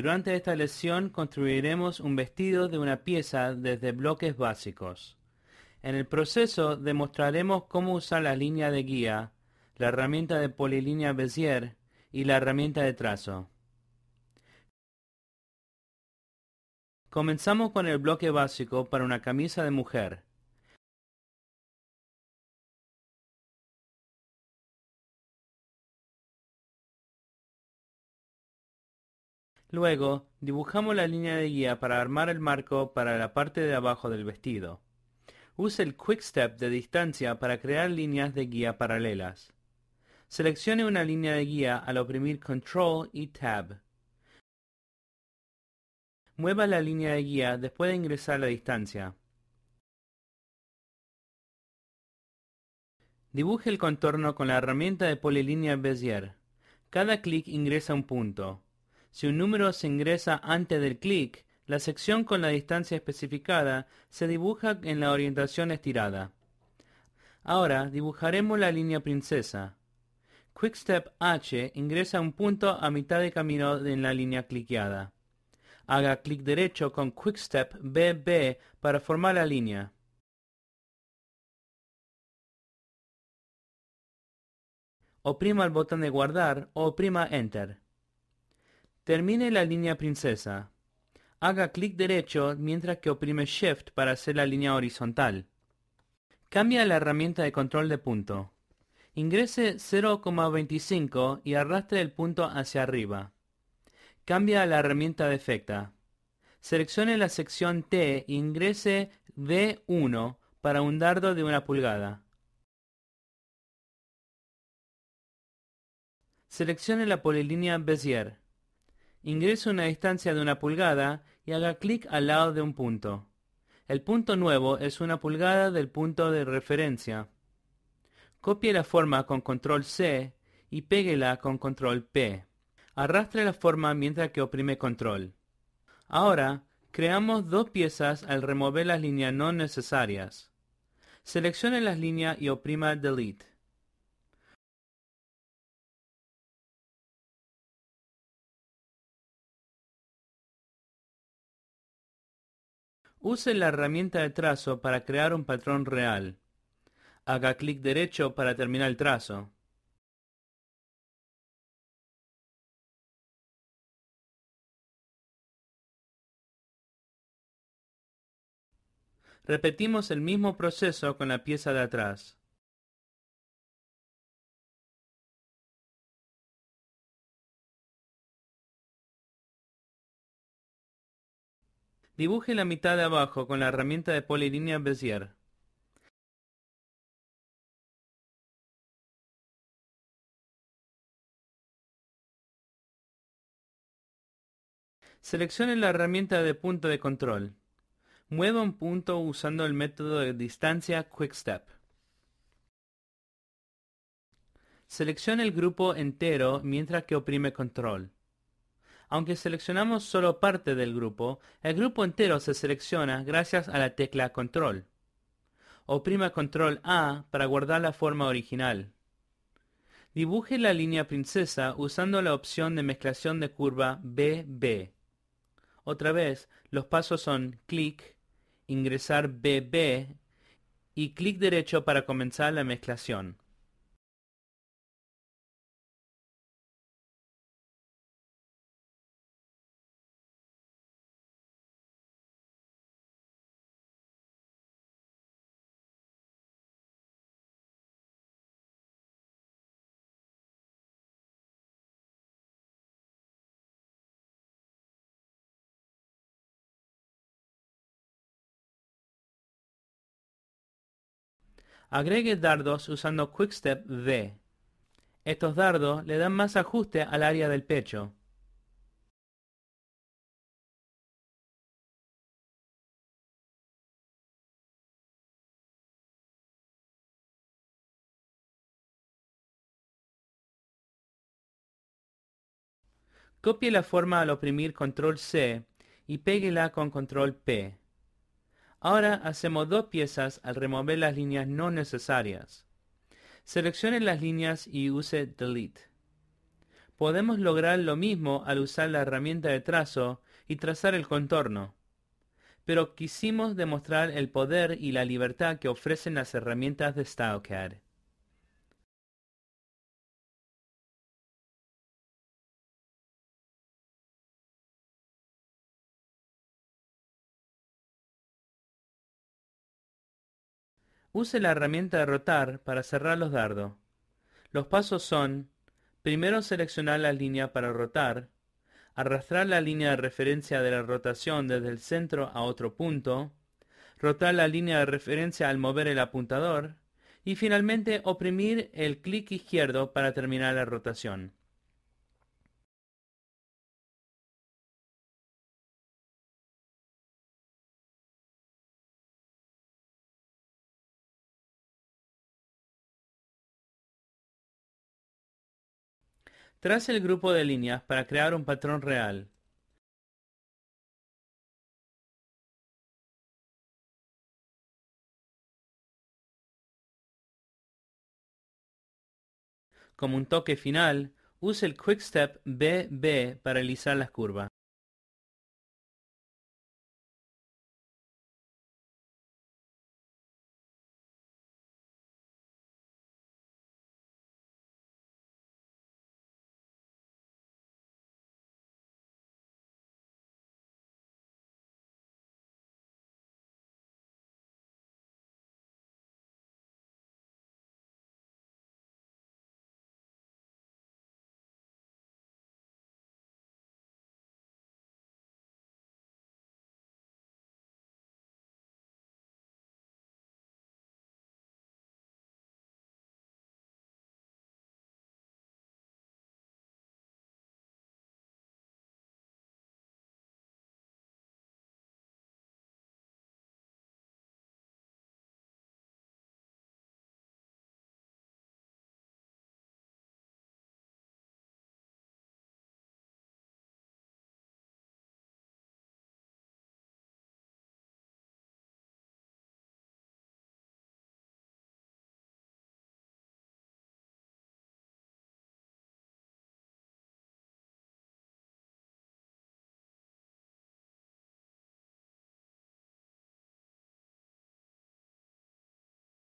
Durante esta lección construiremos un vestido de una pieza desde bloques básicos. En el proceso demostraremos cómo usar la línea de guía, la herramienta de polilínea Bezier y la herramienta de trazo. Comenzamos con el bloque básico para una camisa de mujer. Luego, dibujamos la línea de guía para armar el marco para la parte de abajo del vestido. Use el Quick Step de distancia para crear líneas de guía paralelas. Seleccione una línea de guía al oprimir Control y Tab. Mueva la línea de guía después de ingresar la distancia. Dibuje el contorno con la herramienta de polilínea Bezier. Cada clic ingresa un punto. Si un número se ingresa antes del clic, la sección con la distancia especificada se dibuja en la orientación estirada. Ahora dibujaremos la línea princesa. QuickStep H ingresa un punto a mitad de camino en la línea cliqueada. Haga clic derecho con QuickStep BB para formar la línea. Oprima el botón de guardar o oprima Enter. Termine la línea princesa. Haga clic derecho mientras que oprime Shift para hacer la línea horizontal. Cambia la herramienta de control de punto. Ingrese 0,25 y arrastre el punto hacia arriba. Cambia la herramienta de Seleccione la sección T e ingrese D1 para un dardo de una pulgada. Seleccione la polilínea Bezier. Ingrese una distancia de una pulgada y haga clic al lado de un punto. El punto nuevo es una pulgada del punto de referencia. Copie la forma con control C y péguela con control P. Arrastre la forma mientras que oprime control. Ahora, creamos dos piezas al remover las líneas no necesarias. Seleccione las líneas y oprima Delete. Use la herramienta de trazo para crear un patrón real. Haga clic derecho para terminar el trazo. Repetimos el mismo proceso con la pieza de atrás. Dibuje la mitad de abajo con la herramienta de polilínea Bezier. Seleccione la herramienta de punto de control. Mueva un punto usando el método de distancia QuickStep. Seleccione el grupo entero mientras que oprime control. Aunque seleccionamos solo parte del grupo, el grupo entero se selecciona gracias a la tecla Control. Oprima Control A para guardar la forma original. Dibuje la línea princesa usando la opción de mezclación de curva BB. Otra vez, los pasos son clic, ingresar BB y clic derecho para comenzar la mezclación. Agregue dardos usando Quickstep D. Estos dardos le dan más ajuste al área del pecho. Copie la forma al oprimir Control C y péguela con Control P. Ahora hacemos dos piezas al remover las líneas no necesarias. Seleccione las líneas y use Delete. Podemos lograr lo mismo al usar la herramienta de trazo y trazar el contorno. Pero quisimos demostrar el poder y la libertad que ofrecen las herramientas de StyleCAD. Use la herramienta de rotar para cerrar los dardos. Los pasos son, primero seleccionar la línea para rotar, arrastrar la línea de referencia de la rotación desde el centro a otro punto, rotar la línea de referencia al mover el apuntador y finalmente oprimir el clic izquierdo para terminar la rotación. Trace el grupo de líneas para crear un patrón real. Como un toque final, use el Quick Step BB para alisar las curvas.